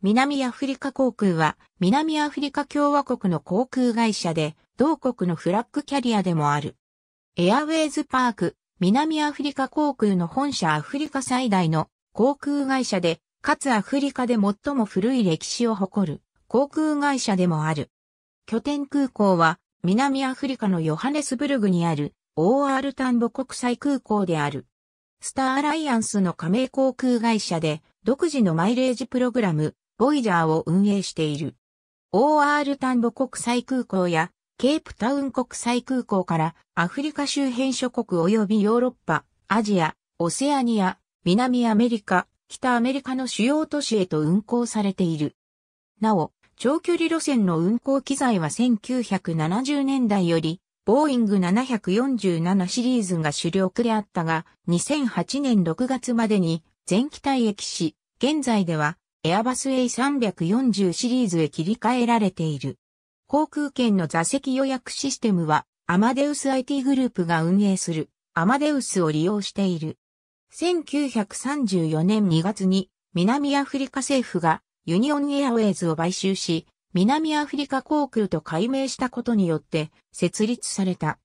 南アフリカ航空は、南アフリカ共和国の航空会社で、同国のフラッグキャリアでもある。エアウェイズパーク、南アフリカ航空の本社アフリカ最大の航空会社で、かつアフリカで最も古い歴史を誇る航空会社でもある。拠点空港は、南アフリカのヨハネスブルグにある OR タンボ国際空港である。スターアライアンスの加盟航空会社で、独自のマイレージプログラム、ボイジャーを運営している。OR 丹後国際空港やケープタウン国際空港からアフリカ周辺諸国及びヨーロッパ、アジア、オセアニア、南アメリカ、北アメリカの主要都市へと運行されている。なお、長距離路線の運行機材は1970年代より、ボーイング747シリーズが主力であったが、2008年6月までに全機体液し、現在ではエアバス A340 シリーズへ切り替えられている。航空券の座席予約システムは、アマデウス IT グループが運営する、アマデウスを利用している。1934年2月に、南アフリカ政府が、ユニオンエアウェイズを買収し、南アフリカ航空と改名したことによって、設立された。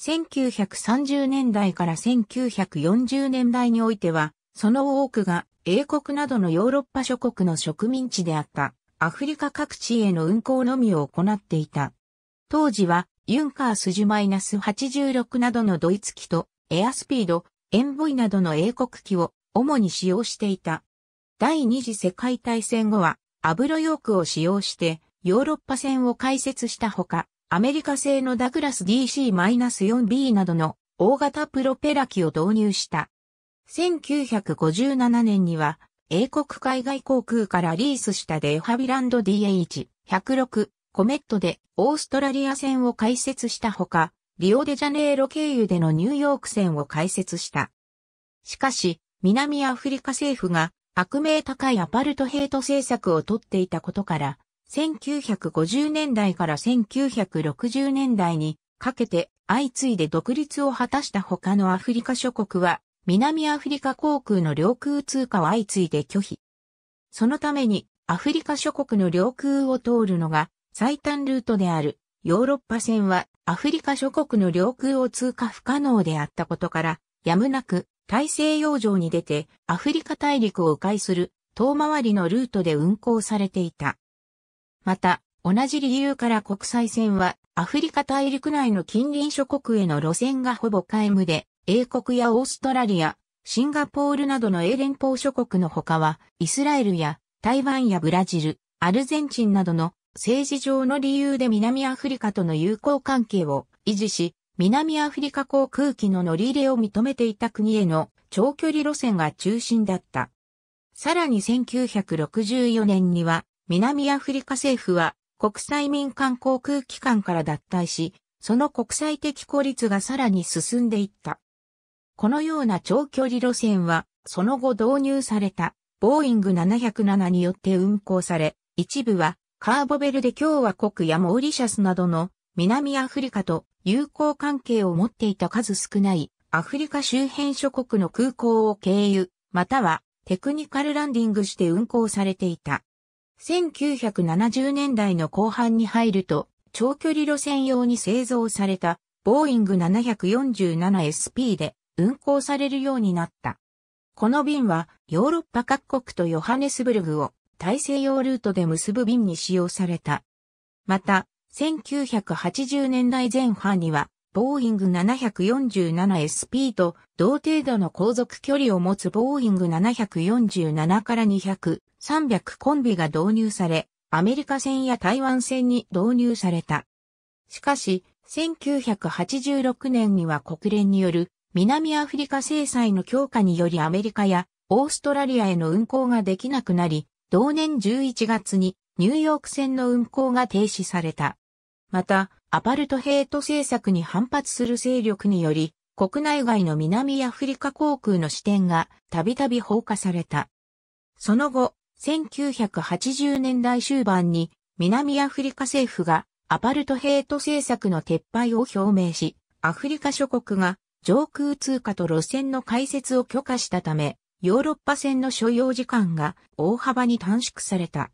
1930年代から1940年代においては、その多くが英国などのヨーロッパ諸国の植民地であったアフリカ各地への運行のみを行っていた。当時はユンカースジュマイナス86などのドイツ機とエアスピード、エンボイなどの英国機を主に使用していた。第二次世界大戦後はアブロヨークを使用してヨーロッパ戦を開設したほか、アメリカ製のダグラス DC-4B などの大型プロペラ機を導入した。1957年には、英国海外航空からリースしたデーハビランド DH106 コメットでオーストラリア戦を開設したほか、リオデジャネイロ経由でのニューヨーク戦を開設した。しかし、南アフリカ政府が悪名高いアパルトヘイト政策をとっていたことから、1950年代から1960年代にかけて相次いで独立を果たした他のアフリカ諸国は南アフリカ航空の領空通過は相次いで拒否。そのために、アフリカ諸国の領空を通るのが最短ルートであるヨーロッパ船はアフリカ諸国の領空を通過不可能であったことから、やむなく大西洋上に出てアフリカ大陸を迂回する遠回りのルートで運航されていた。また、同じ理由から国際線はアフリカ大陸内の近隣諸国への路線がほぼ皆無で、英国やオーストラリア、シンガポールなどの英連邦諸国の他は、イスラエルや台湾やブラジル、アルゼンチンなどの政治上の理由で南アフリカとの友好関係を維持し、南アフリカ航空機の乗り入れを認めていた国への長距離路線が中心だった。さらに1964年には、南アフリカ政府は国際民間航空機関から脱退し、その国際的孤立がさらに進んでいった。このような長距離路線は、その後導入された、ボーイング707によって運行され、一部は、カーボベルデ共和国やモーリシャスなどの南アフリカと友好関係を持っていた数少ないアフリカ周辺諸国の空港を経由、またはテクニカルランディングして運行されていた。1970年代の後半に入ると、長距離路線用に製造されたボーイング 747SP で運行されるようになった。この便はヨーロッパ各国とヨハネスブルグを大西洋ルートで結ぶ便に使用された。また、1980年代前半には、ボーイング 747SP と同程度の航続距離を持つボーイング747から200、300コンビが導入され、アメリカ船や台湾船に導入された。しかし、1986年には国連による南アフリカ制裁の強化によりアメリカやオーストラリアへの運航ができなくなり、同年11月にニューヨーク線の運航が停止された。また、アパルトヘイト政策に反発する勢力により、国内外の南アフリカ航空の支店がたびたび放火された。その後、1980年代終盤に南アフリカ政府がアパルトヘイト政策の撤廃を表明し、アフリカ諸国が上空通過と路線の開設を許可したため、ヨーロッパ線の所要時間が大幅に短縮された。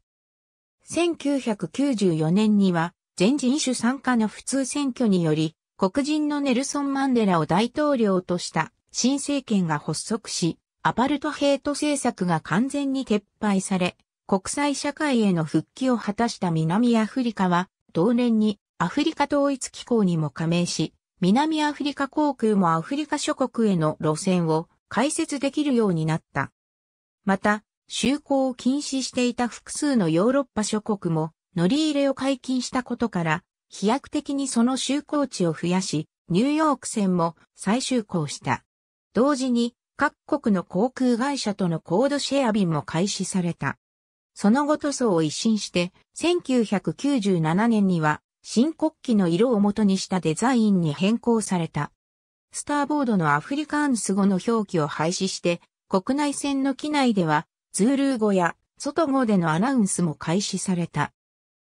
1994年には全人種参加の普通選挙により、黒人のネルソン・マンデラを大統領とした新政権が発足し、アパルトヘイト政策が完全に撤廃され、国際社会への復帰を果たした南アフリカは、同年にアフリカ統一機構にも加盟し、南アフリカ航空もアフリカ諸国への路線を開設できるようになった。また、就航を禁止していた複数のヨーロッパ諸国も乗り入れを解禁したことから、飛躍的にその就航地を増やし、ニューヨーク線も再就航した。同時に各国の航空会社とのコードシェア便も開始された。その後塗装を一新して、1997年には新国旗の色を元にしたデザインに変更された。スターボードのアフリカーンス語の表記を廃止して、国内線の機内では、ズールー語や外語でのアナウンスも開始された。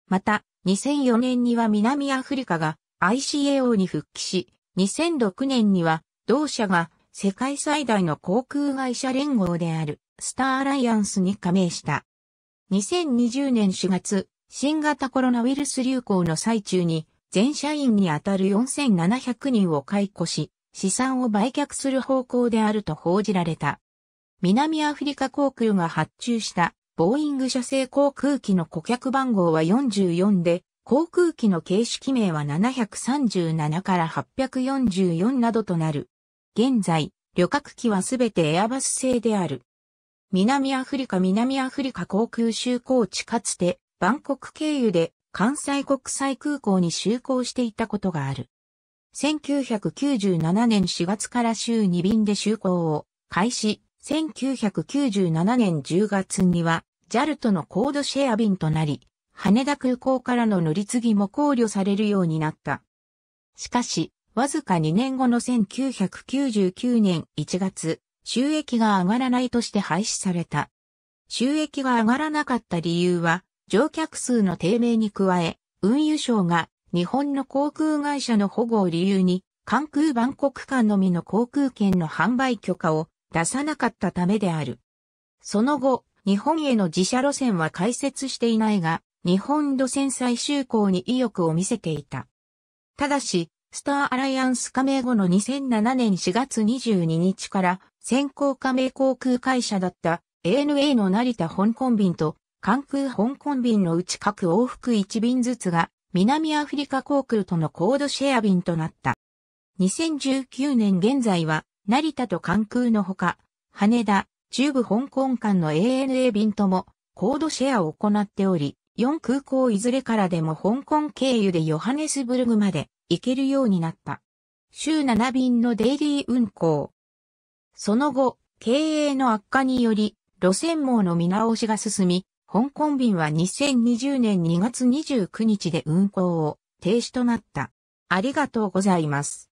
また、2004年には南アフリカが ICAO に復帰し、2006年には同社が世界最大の航空会社連合であるスターアライアンスに加盟した。2020年4月、新型コロナウイルス流行の最中に、全社員にあたる4700人を解雇し、資産を売却する方向であると報じられた。南アフリカ航空が発注したボーイング社製航空機の顧客番号は44で、航空機の形式名は737から844などとなる。現在、旅客機はすべてエアバス製である。南アフリカ南アフリカ航空就航地かつてバンコク経由で関西国際空港に就航していたことがある。1997年4月から週2便で就航を開始、1997年10月には JAL とのコードシェア便となり、羽田空港からの乗り継ぎも考慮されるようになった。しかし、わずか2年後の1999年1月、収益が上がらないとして廃止された。収益が上がらなかった理由は、乗客数の低迷に加え、運輸省が日本の航空会社の保護を理由に、関空万国間のみの航空券の販売許可を出さなかったためである。その後、日本への自社路線は開設していないが、日本路線再就航に意欲を見せていた。ただし、スターアライアンス加盟後の2007年4月22日から先行加盟航空会社だった ANA の成田香港便と関空香港便のうち各往復1便ずつが南アフリカ航空とのコードシェア便となった。2019年現在は成田と関空のほか、羽田、中部香港間の ANA 便ともコードシェアを行っており、4空港いずれからでも香港経由でヨハネスブルグまで行けるようになった。週7便のデイリー運行。その後、経営の悪化により、路線網の見直しが進み、香港便は2020年2月29日で運行を停止となった。ありがとうございます。